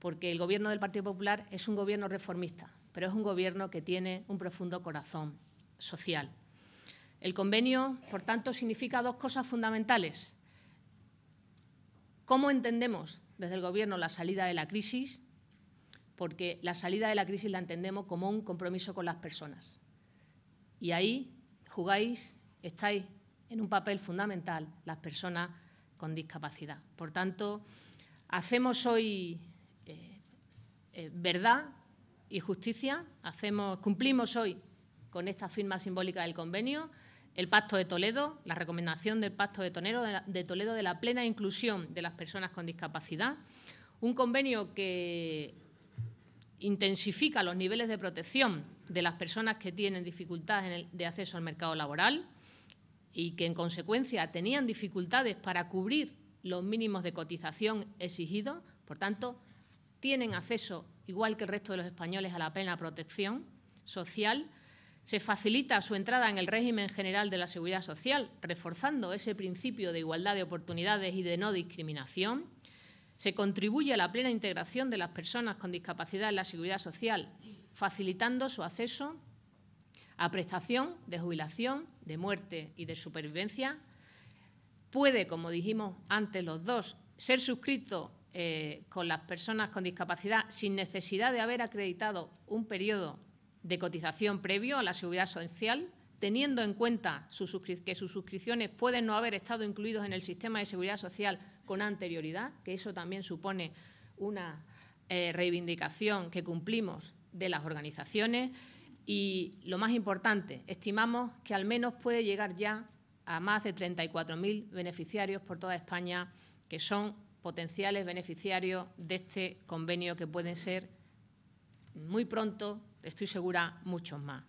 porque el gobierno del Partido Popular es un gobierno reformista, pero es un gobierno que tiene un profundo corazón social. El convenio, por tanto, significa dos cosas fundamentales. ¿Cómo entendemos desde el Gobierno la salida de la crisis? Porque la salida de la crisis la entendemos como un compromiso con las personas. Y ahí jugáis, estáis en un papel fundamental las personas con discapacidad. Por tanto, hacemos hoy eh, verdad y justicia. Hacemos, cumplimos hoy con esta firma simbólica del convenio el Pacto de Toledo, la recomendación del Pacto de, de Toledo de la plena inclusión de las personas con discapacidad. Un convenio que intensifica los niveles de protección de las personas que tienen dificultades de acceso al mercado laboral y que, en consecuencia, tenían dificultades para cubrir los mínimos de cotización exigidos. Por tanto, tienen acceso, igual que el resto de los españoles, a la plena protección social. Se facilita su entrada en el régimen general de la seguridad social, reforzando ese principio de igualdad de oportunidades y de no discriminación. Se contribuye a la plena integración de las personas con discapacidad en la seguridad social, facilitando su acceso a prestación de jubilación, de muerte y de supervivencia. Puede, como dijimos antes los dos, ser suscrito eh, con las personas con discapacidad sin necesidad de haber acreditado un periodo de cotización previo a la seguridad social, teniendo en cuenta que sus suscripciones pueden no haber estado incluidos en el sistema de seguridad social con anterioridad, que eso también supone una eh, reivindicación que cumplimos de las organizaciones. Y lo más importante, estimamos que al menos puede llegar ya a más de 34.000 beneficiarios por toda España, que son potenciales beneficiarios de este convenio que pueden ser muy pronto, estoy segura, muchos más.